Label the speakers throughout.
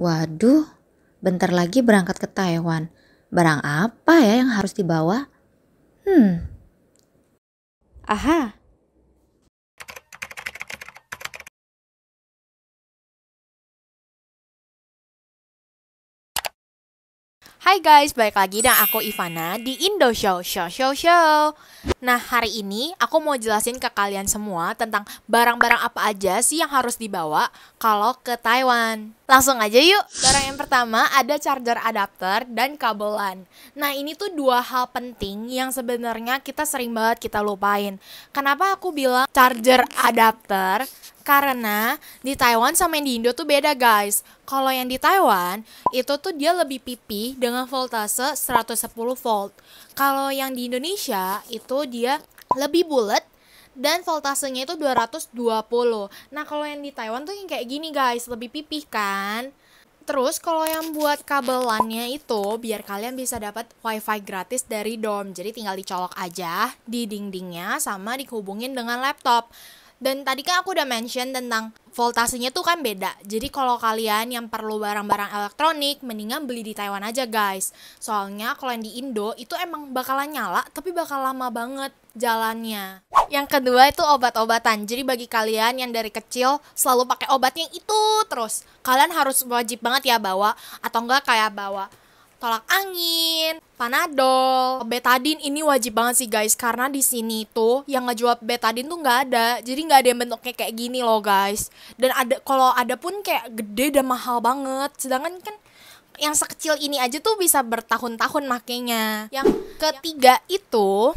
Speaker 1: Waduh, bentar lagi berangkat ke Taiwan. Barang apa ya yang harus dibawa? Hmm. Aha. Hai guys, balik lagi dan aku Ivana di Indo Show Show Show Show. Nah, hari ini aku mau jelasin ke kalian semua tentang barang-barang apa aja sih yang harus dibawa kalau ke Taiwan. Langsung aja yuk. Barang yang pertama ada charger adapter dan kabel LAN. Nah, ini tuh dua hal penting yang sebenarnya kita sering banget kita lupain. Kenapa aku bilang charger adapter? Karena di Taiwan sama yang di Indo tuh beda, guys. Kalau yang di Taiwan, itu tuh dia lebih pipih dengan voltase 110 volt. Kalau yang di Indonesia, itu dia lebih bulat dan voltasenya itu 220. Nah, kalau yang di Taiwan tuh yang kayak gini guys, lebih pipih kan? Terus kalau yang buat kabelannya itu biar kalian bisa dapat wifi gratis dari DOM. Jadi tinggal dicolok aja di dindingnya sama dihubungin dengan laptop. Dan tadi kan aku udah mention tentang voltasenya tuh kan beda. Jadi kalau kalian yang perlu barang-barang elektronik, mendingan beli di Taiwan aja guys. Soalnya kalau yang di Indo itu emang bakalan nyala, tapi bakal lama banget jalannya. Yang kedua itu obat-obatan. Jadi bagi kalian yang dari kecil selalu pakai obatnya itu terus, kalian harus wajib banget ya bawa atau enggak kayak bawa tolak angin, panadol, betadin ini wajib banget sih guys karena di sini tuh yang ngejual betadin tuh nggak ada, jadi nggak ada yang bentuknya kayak gini loh guys. Dan ada kalau ada pun kayak gede dan mahal banget, sedangkan kan yang sekecil ini aja tuh bisa bertahun-tahun makainya. Yang ketiga itu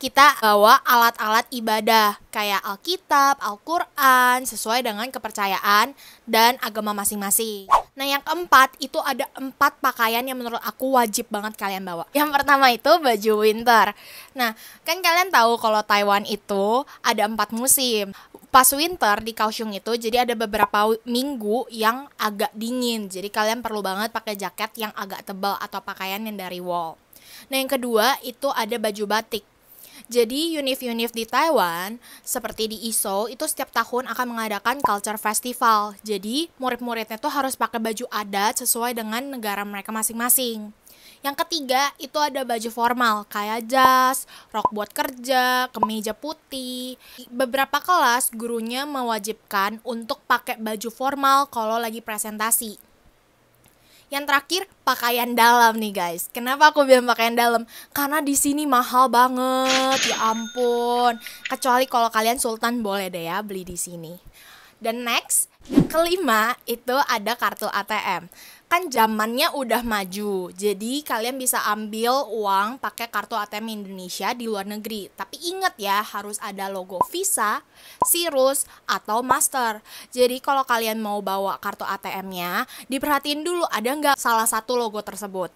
Speaker 1: kita bawa alat-alat ibadah kayak Alkitab, Al-Qur'an sesuai dengan kepercayaan dan agama masing-masing. Nah yang keempat itu ada empat pakaian yang menurut aku wajib banget kalian bawa. Yang pertama itu baju winter. Nah kan kalian tahu kalau Taiwan itu ada empat musim. Pas winter di Kaohsiung itu jadi ada beberapa minggu yang agak dingin. Jadi kalian perlu banget pakai jaket yang agak tebal atau pakaian yang dari wall Nah yang kedua itu ada baju batik jadi univ-univ di Taiwan seperti di ISO itu setiap tahun akan mengadakan culture festival. Jadi murid-muridnya tuh harus pakai baju adat sesuai dengan negara mereka masing-masing. Yang ketiga itu ada baju formal kayak jas, rok buat kerja, kemeja putih. Beberapa kelas gurunya mewajibkan untuk pakai baju formal kalau lagi presentasi. Yang terakhir pakaian dalam nih guys. Kenapa aku bilang pakaian dalam? Karena di sini mahal banget. Ya ampun. Kecuali kalau kalian Sultan boleh deh ya beli di sini. Dan next, yang kelima itu ada kartu ATM kan zamannya udah maju. Jadi kalian bisa ambil uang pakai kartu ATM Indonesia di luar negeri. Tapi inget ya, harus ada logo Visa, Sirus, atau Master. Jadi kalau kalian mau bawa kartu ATM-nya, diperhatiin dulu ada nggak salah satu logo tersebut.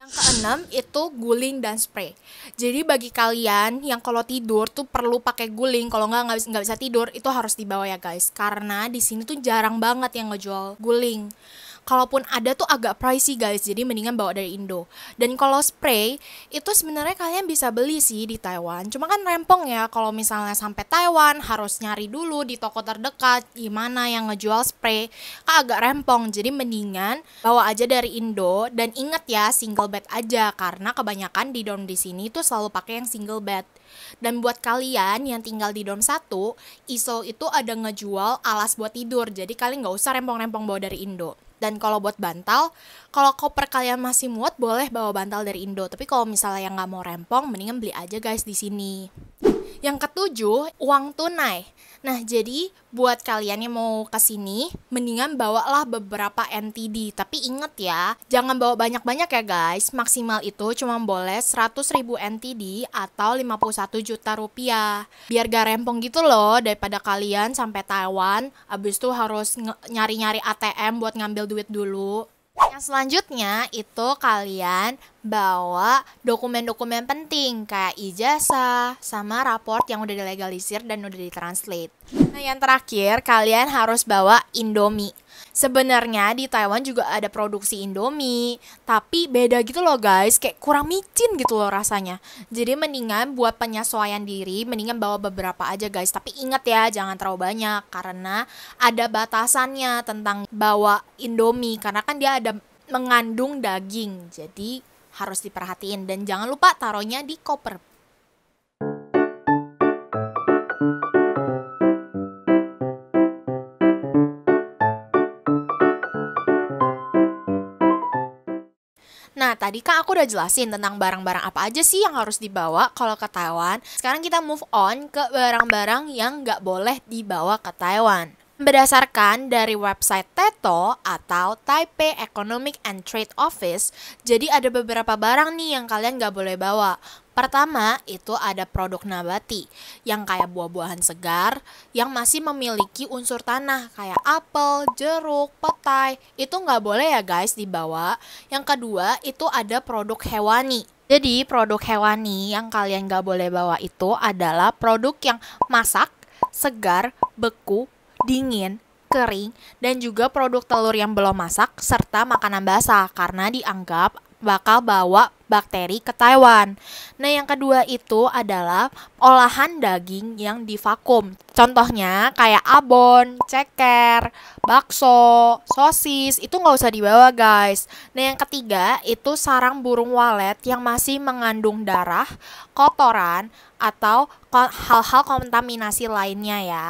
Speaker 1: Yang keenam itu guling dan spray. Jadi bagi kalian yang kalau tidur tuh perlu pakai guling, kalau nggak nggak bisa, bisa tidur itu harus dibawa ya guys, karena di sini tuh jarang banget yang ngejual guling kalaupun ada tuh agak pricey guys jadi mendingan bawa dari Indo dan kalau spray itu sebenarnya kalian bisa beli sih di Taiwan cuma kan rempong ya kalau misalnya sampai Taiwan harus nyari dulu di toko terdekat gimana yang ngejual spray kan agak rempong jadi mendingan bawa aja dari Indo dan inget ya single bed aja karena kebanyakan di dorm di sini tuh selalu pakai yang single bed dan buat kalian yang tinggal di dorm satu, ISO itu ada ngejual alas buat tidur. Jadi kalian nggak usah rempong-rempong bawa dari Indo. Dan kalau buat bantal, kalau koper kalian masih muat boleh bawa bantal dari Indo. Tapi kalau misalnya yang nggak mau rempong, mendingan beli aja guys di sini. Yang ketujuh, uang tunai. Nah, jadi buat kalian yang mau kesini, sini, mendingan bawalah beberapa NTD. Tapi inget ya, jangan bawa banyak-banyak ya guys. Maksimal itu cuma boleh 100 ribu NTD atau 51 juta rupiah. Biar gak rempong gitu loh, daripada kalian sampai Taiwan, abis itu harus nyari-nyari ATM buat ngambil duit dulu. Yang selanjutnya itu kalian bawa dokumen-dokumen penting kayak ijazah sama raport yang udah dilegalisir dan udah ditranslate. Nah, yang terakhir kalian harus bawa Indomie. Sebenarnya di Taiwan juga ada produksi Indomie, tapi beda gitu loh guys, kayak kurang micin gitu loh rasanya. Jadi mendingan buat penyesuaian diri, mendingan bawa beberapa aja guys. Tapi ingat ya, jangan terlalu banyak karena ada batasannya tentang bawa Indomie karena kan dia ada mengandung daging. Jadi harus diperhatiin dan jangan lupa taruhnya di koper Nah, tadi kan aku udah jelasin tentang barang-barang apa aja sih yang harus dibawa kalau ke Taiwan. Sekarang kita move on ke barang-barang yang nggak boleh dibawa ke Taiwan. Berdasarkan dari website TETO atau Taipei Economic and Trade Office, jadi ada beberapa barang nih yang kalian nggak boleh bawa. Pertama, itu ada produk nabati yang kayak buah-buahan segar yang masih memiliki unsur tanah kayak apel, jeruk, petai. Itu nggak boleh ya guys dibawa. Yang kedua, itu ada produk hewani. Jadi produk hewani yang kalian nggak boleh bawa itu adalah produk yang masak, segar, beku, dingin, kering, dan juga produk telur yang belum masak, serta makanan basah karena dianggap bakal bawa bakteri ke Taiwan. Nah, yang kedua itu adalah olahan daging yang divakum. Contohnya kayak abon, ceker, bakso, sosis, itu nggak usah dibawa guys. Nah, yang ketiga itu sarang burung walet yang masih mengandung darah, kotoran, atau hal-hal kontaminasi lainnya ya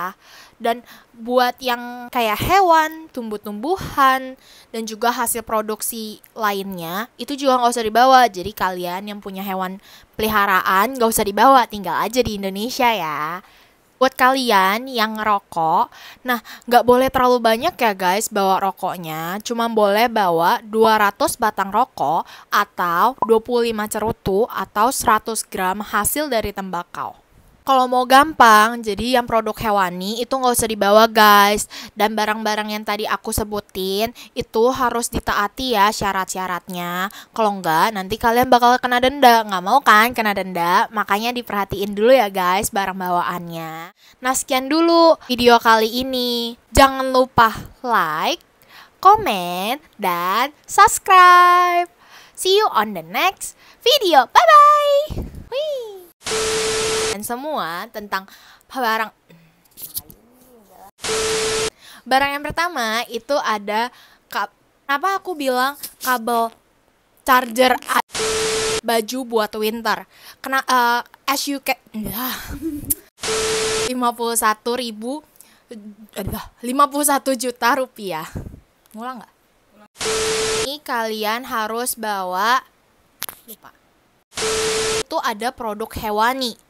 Speaker 1: dan buat yang kayak hewan, tumbuh-tumbuhan, dan juga hasil produksi lainnya, itu juga nggak usah dibawa. Jadi kalian yang punya hewan peliharaan nggak usah dibawa, tinggal aja di Indonesia ya. Buat kalian yang ngerokok, nah nggak boleh terlalu banyak ya guys bawa rokoknya. Cuma boleh bawa 200 batang rokok atau 25 cerutu atau 100 gram hasil dari tembakau kalau mau gampang, jadi yang produk hewani itu nggak usah dibawa guys. Dan barang-barang yang tadi aku sebutin itu harus ditaati ya syarat-syaratnya. Kalau nggak, nanti kalian bakal kena denda. Nggak mau kan kena denda? Makanya diperhatiin dulu ya guys barang bawaannya. Nah sekian dulu video kali ini. Jangan lupa like, comment, dan subscribe. See you on the next video. Bye-bye. Wih dan semua tentang barang barang yang pertama itu ada kap apa aku bilang kabel charger baju buat winter kena uh, as you can lima puluh satu ribu lima puluh satu juta rupiah ngulang nggak ini kalian harus bawa lupa itu ada produk hewani